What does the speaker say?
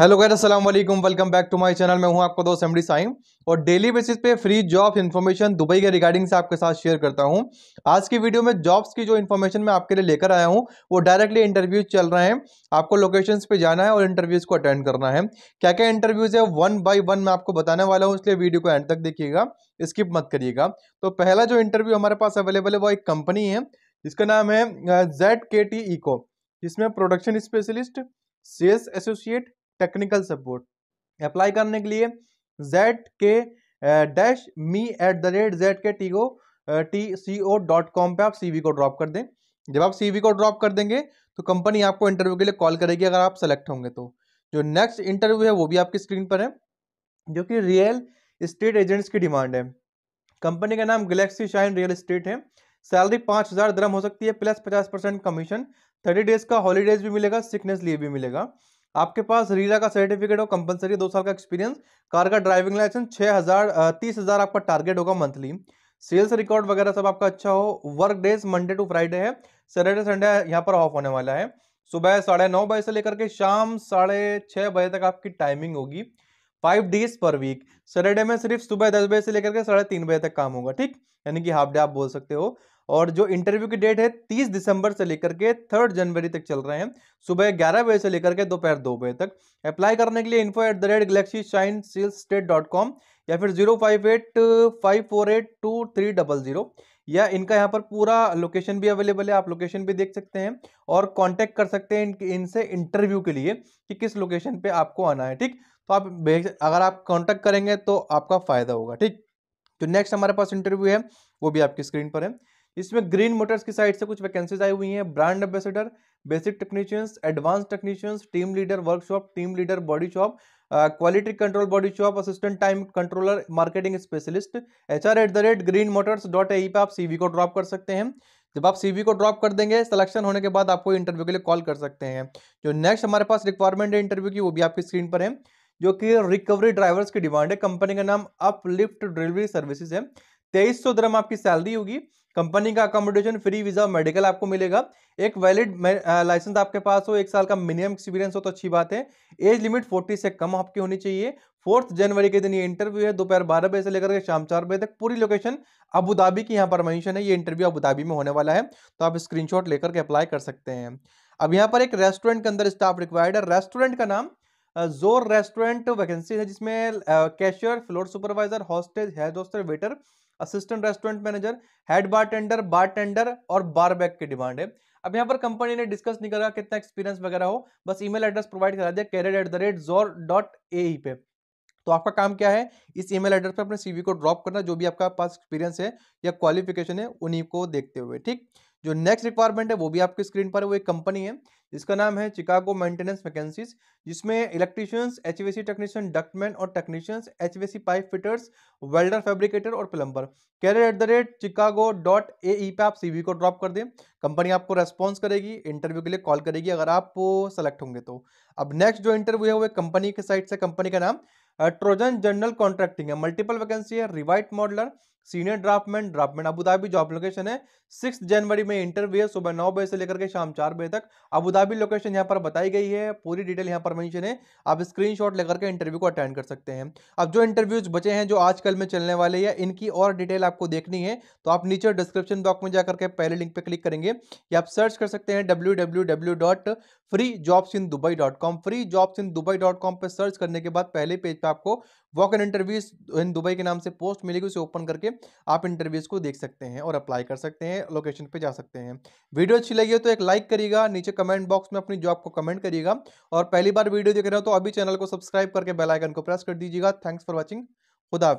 hello गैर असल welcome back to my channel मैं हूं आपका दोस्त एमडी साइम और डेली बेसिस पे फ्री जॉब इन्फॉर्मेशन दुबई के रिगार्डिंग से आपके साथ शेयर करता हूं आज की वीडियो में जॉब्स की जो इन्फॉर्मेशन मैं आपके लिए लेकर आया हूं वो डायरेक्टली इंटरव्यूज चल रहे हैं आपको लोकेशन पर जाना है और इंटरव्यूज़ को अटेंड करना है क्या क्या इंटरव्यूज़ है वन बाई वन मैं आपको बताने वाला हूँ इसलिए वीडियो को एंड तक देखिएगा स्किप मत करिएगा तो पहला जो इंटरव्यू हमारे पास अवेलेबल है वो एक कंपनी है जिसका नाम है जेड के टी इको जिसमें production specialist sales associate technical support apply करने के लिए Z K dash me at the rate Z K T O T C O dot com पर आप सी को ड्रॉप कर दें जब आप सी को ड्रॉप कर देंगे तो कंपनी आपको इंटरव्यू के लिए कॉल करेगी अगर आप सेलेक्ट होंगे तो जो नेक्स्ट इंटरव्यू है वो भी आपकी स्क्रीन पर है जो कि रियल इस्टेट एजेंट्स की डिमांड है कंपनी का नाम गलेक्सी शाइन रियल इस्टेट है सैलरी पाँच हज़ार दरम हो सकती है प्लस पचास परसेंट कमीशन थर्टी डेज का हॉलीडेज भी मिलेगा सिकनेस लिए भी मिलेगा आपके पास रीला का सर्टिफिकेट हो कंपलसरी दो साल का एक्सपीरियंस कार का ड्राइविंग लाइसेंस छः हज़ार तीस हज़ार आपका टारगेट होगा मंथली सेल्स रिकॉर्ड वगैरह सब आपका अच्छा हो work days Monday to Friday है सैटरडे संडे यहाँ पर ऑफ होने वाला है सुबह साढ़े नौ बजे से लेकर के शाम साढ़े छः बजे तक आपकी टाइमिंग होगी five days per week Saturday में सिर्फ सुबह दस बजे से लेकर के साढ़े तीन बजे तक काम होगा ठीक यानी कि हाफ डे आप बोल सकते हो और जो इंटरव्यू की डेट है तीस दिसंबर से लेकर के थर्ड जनवरी तक चल रहे हैं सुबह ग्यारह बजे से लेकर के दोपहर दो बजे तक अप्लाई करने के लिए info at the rate galaxy shine sales state dot com या फिर zero five eight five four eight two three double zero या इनका यहाँ पर पूरा लोकेशन भी अवेलेबल है आप लोकेशन भी देख सकते हैं और कॉन्टेक्ट कर सकते हैं इनसे इंटरव्यू के लिए कि किस लोकेशन पर आपको आना है ठीक तो आप अगर आप कॉन्टेक्ट करेंगे तो आपका फ़ायदा होगा ठीक जो तो नेक्स्ट हमारे पास इंटरव्यू है वो भी आपकी स्क्रीन पर है इसमें ग्रीन मोटर्स की साइड से कुछ वैकेंसीज आई हुई हैं brand ambassador basic technicians advance technicians team leader workshop team leader body shop quality control body shop assistant time controller marketing specialist H R at the rate green motors dot A पे आप CV को drop कर सकते हैं जब आप CV को drop कर देंगे सिलेक्शन होने के बाद आपको इंटरव्यू के लिए कॉल कर सकते हैं जो नेक्स्ट हमारे पास रिक्वायरमेंट है इंटरव्यू की वो भी आपकी स्क्रीन पर है जो कि रिकवरी ड्राइवर्स की डिमांड है कंपनी का नाम अपलिफ्ट डिलीवरी सर्विसेज है तेईस सौ आपकी सैलरी होगी कंपनी का अकोमोडेशन फ्री वीज़ा मेडिकल आपको मिलेगा एक वैलिड लाइसेंस आपके पास हो एक साल का मिनिमम एक्सपीरियंस हो तो अच्छी बात है एज लिमिट फोर्टी से कम आपकी होनी चाहिए फोर्थ जनवरी के दिन ये इंटरव्यू है दोपहर बारह बजे से लेकर के शाम चार बजे तक पूरी लोकेशन अबू की यहाँ पर मेंशन है ये इंटरव्यू अबू में होने वाला है तो आप स्क्रीन लेकर के अप्लाई कर सकते हैं अब यहाँ पर एक रेस्टोरेंट के अंदर स्टाफ रिक्वायर्ड है रेस्टोरेंट का नाम जोर रेस्टोरेंट वैकेंसी है जिसमें cashier floor supervisor hostess head hostess waiter assistant restaurant manager head bartender bartender और बार बैक की डिमांड है अब यहाँ पर कंपनी ने डिस्कस नहीं करा कितना एक्सपीरियंस वगैरह हो बस ईमेल एड्रेस प्रोवाइड करा दिया career at the rate jor dot A पे तो आपका काम क्या है इस ईमेल एड्रेस पर अपने सीवी को ड्रॉप करना जो भी आपका पास एक्सपीरियंस है या क्वालिफिकेशन है उन्हीं को देखते हुए ठीक जो नेक्स्ट रिक्वायरमेंट है वो भी आपके स्क्रीन पर है वो एक कंपनी है जिसका नाम है चिकागो मेंटेनेंस वैकेंसीज जिसमें electricians H V C technician ductman और technicians H V C pipe fitters welder fabricator और plumber career at the rate Chicago dot A E पे आप सीवी को ड्रॉप कर दें कंपनी आपको रेस्पॉन्स करेगी इंटरव्यू के लिए कॉल करेगी अगर आप सेलेक्ट होंगे तो अब नेक्स्ट जो इंटरव्यू है वो कंपनी के साइड से कंपनी का नाम ट्रोजन जनरल कॉन्ट्रैक्टिंग है मल्टीपल वैकेंसी है Revit modeller senior draftman draftman Abu Dhabi job location है सिक्स जनवरी में इंटरव्यू है सुबह नौ बजे से लेकर के शाम चार बजे तक अबूधाबी लोकेशन यहाँ पर बताई गई है पूरी डिटेल यहाँ पर मेंशन है आप स्क्रीनशॉट लेकर के इंटरव्यू को अटेंड कर सकते हैं अब जो इंटरव्यूज बचे हैं जो आजकल में चलने वाले हैं इनकी और डिटेल आपको देखनी है तो आप नीचे डिस्क्रिप्शन बॉक्स में जाकर के पहले लिंक पर क्लिक करेंगे या आप सर्च कर सकते हैं W W W dot free jobs in Dubai dot com free jobs in Dubai dot com पर सर्च करने के बाद पहले पेज पर आपको walk in interviews in Dubai के नाम से पोस्ट मिलेगी उसे ओपन करके आप इंटरव्यूज़ को देख सकते हैं और अप्लाई कर सकते हैं लोकेशन पर जा सकते हैं वीडियो अच्छी लगी हो तो एक लाइक करिएगा नीचे कमेंट बॉक्स में अपनी जॉब को कमेंट करिएगा और पहली बार वीडियो देख रहे हो तो अभी चैनल को सब्सक्राइब करके बेलाइकन को प्रेस कर दीजिएगा थैंक्स फॉर वॉचिंग खुदा